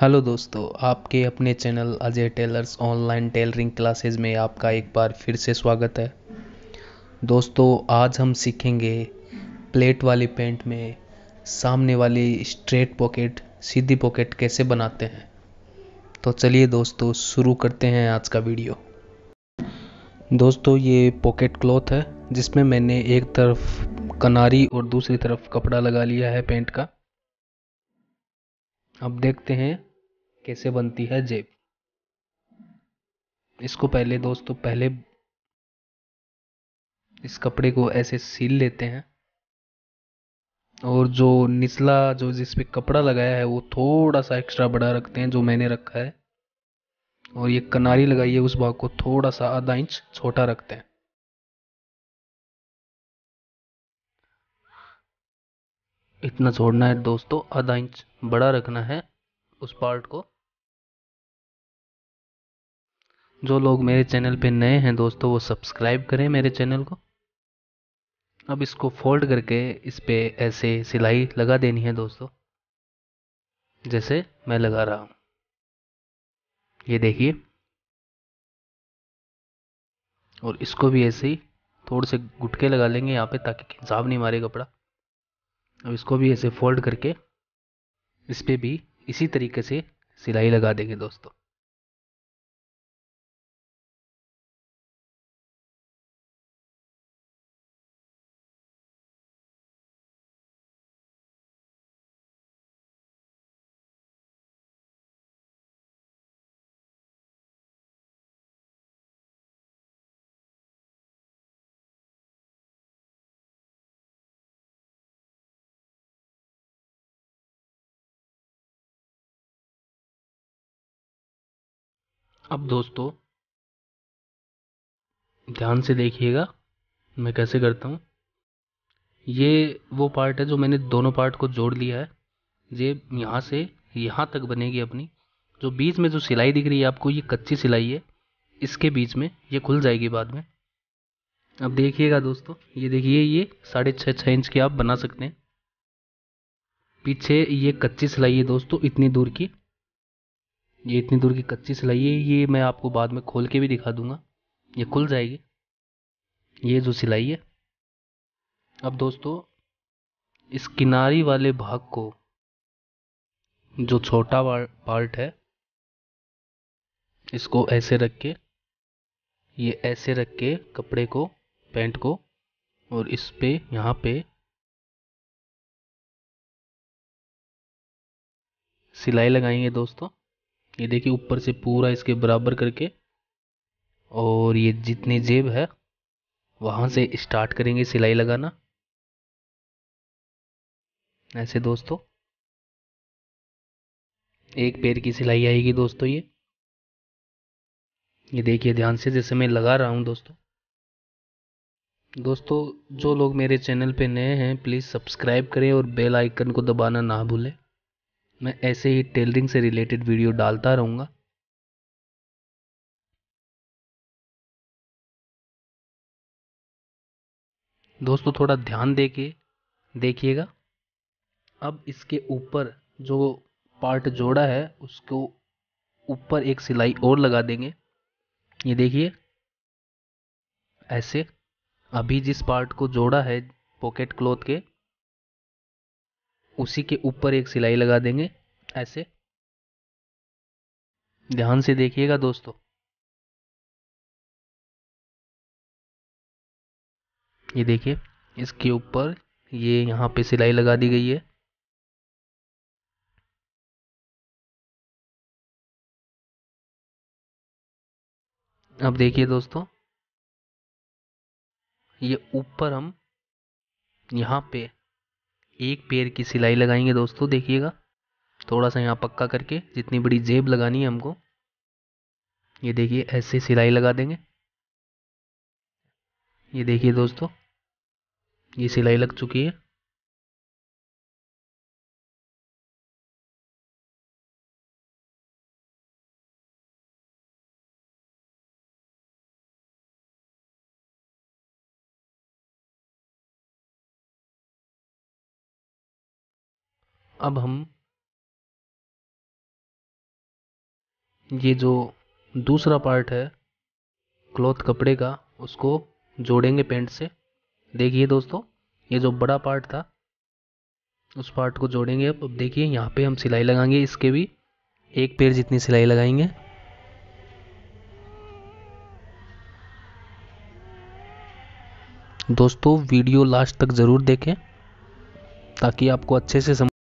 hello दोस्तों आपके अपने channel Ajay tailors online tailoring classes में आपका एक बार फिर से स्वागत है दोस्तों आज हम सीखेंगे प्लेट वाली पेंट में सामने वाली स्ट्रेट पॉकेट सीधी पॉकेट कैसे बनाते हैं तो चलिए दोस्तों शुरू करते हैं आज का वीडियो दोस्तों ये पॉकेट क्लॉथ है जिसमें मैंने एक तरफ कनारी और दूसरी तरफ कपड़ा लगा लिया है पेंट का अब देखते हैं कैसे बनती है जेब इसको पहले दोस्तों पहले इस कपड़े को ऐसे सील लेते हैं और जो निचला जो जिस पे कपड़ा लगाया है वो थोड़ा सा एक्स्ट्रा बड़ा रखते हैं जो मैंने रखा है और ये कनारी लगाई है उस भाग को थोड़ा सा आधा इंच छोटा रखते हैं इतना छोड़ना है दोस्तों आधा इंच बड़ा रखना है उस पार्ट को जो लोग मेरे चैनल पे नए हैं दोस्तों वो सब्सक्राइब करें मेरे चैनल को अब इसको फोल्ड करके इस पर ऐसे सिलाई लगा देनी है दोस्तों जैसे मैं लगा रहा हूँ ये देखिए और इसको भी ऐसे ही थोड़े से गुटके लगा लेंगे यहाँ पे ताकि खिंचाव नहीं मारे कपड़ा अब इसको भी ऐसे फोल्ड करके इस पर भी इसी तरीके से सिलाई लगा देंगे दोस्तों अब दोस्तों ध्यान से देखिएगा मैं कैसे करता हूँ ये वो पार्ट है जो मैंने दोनों पार्ट को जोड़ लिया है ये यहाँ से यहाँ तक बनेगी अपनी जो बीच में जो सिलाई दिख रही है आपको ये कच्ची सिलाई है इसके बीच में ये खुल जाएगी बाद में अब देखिएगा दोस्तों ये देखिए ये साढ़े छः छः इंच की आप बना सकते हैं पीछे ये कच्ची सिलाई है दोस्तों इतनी दूर की ये इतनी दूर की कच्ची सिलाई है ये मैं आपको बाद में खोल के भी दिखा दूंगा ये खुल जाएगी ये जो सिलाई है अब दोस्तों इस किनारी वाले भाग को जो छोटा पार्ट है इसको ऐसे रख के ये ऐसे रख के कपड़े को पैंट को और इस पे यहाँ पे सिलाई लगाएंगे दोस्तों ये देखिए ऊपर से पूरा इसके बराबर करके और ये जितनी जेब है वहाँ से स्टार्ट करेंगे सिलाई लगाना ऐसे दोस्तों एक पैर की सिलाई आएगी दोस्तों ये ये देखिए ध्यान से जैसे मैं लगा रहा हूँ दोस्तों दोस्तों जो लोग मेरे चैनल पे नए हैं प्लीज़ सब्सक्राइब करें और बेल आइकन को दबाना ना भूलें मैं ऐसे ही टेलरिंग से रिलेटेड वीडियो डालता रहूँगा दोस्तों थोड़ा ध्यान के देखिएगा अब इसके ऊपर जो पार्ट जोड़ा है उसको ऊपर एक सिलाई और लगा देंगे ये देखिए ऐसे अभी जिस पार्ट को जोड़ा है पॉकेट क्लॉथ के उसी के ऊपर एक सिलाई लगा देंगे ऐसे ध्यान से देखिएगा दोस्तों ये देखिए इसके ऊपर ये यहाँ पे सिलाई लगा दी गई है अब देखिए दोस्तों ये ऊपर हम यहाँ पे एक पैर की सिलाई लगाएंगे दोस्तों देखिएगा थोड़ा सा यहाँ पक्का करके जितनी बड़ी जेब लगानी है हमको ये देखिए ऐसे सिलाई लगा देंगे ये देखिए दोस्तों ये सिलाई लग चुकी है अब हम ये जो दूसरा पार्ट है क्लॉथ कपड़े का उसको जोड़ेंगे पेंट से देखिए दोस्तों ये जो बड़ा पार्ट था उस पार्ट को जोड़ेंगे अब देखिए यहाँ पे हम सिलाई लगाएंगे इसके भी एक पेड़ जितनी सिलाई लगाएंगे दोस्तों वीडियो लास्ट तक ज़रूर देखें ताकि आपको अच्छे से सम